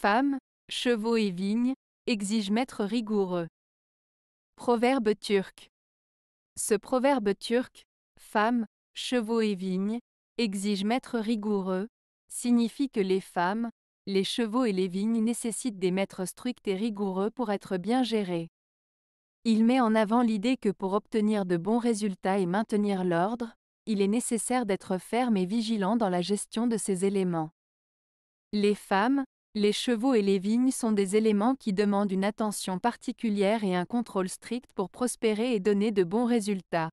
Femmes, chevaux et vignes, exigent maître rigoureux. Proverbe turc. Ce proverbe turc, femmes, chevaux et vignes, exigent maître rigoureux, signifie que les femmes, les chevaux et les vignes nécessitent des maîtres stricts et rigoureux pour être bien gérés. Il met en avant l'idée que pour obtenir de bons résultats et maintenir l'ordre, il est nécessaire d'être ferme et vigilant dans la gestion de ces éléments. Les femmes, les chevaux et les vignes sont des éléments qui demandent une attention particulière et un contrôle strict pour prospérer et donner de bons résultats.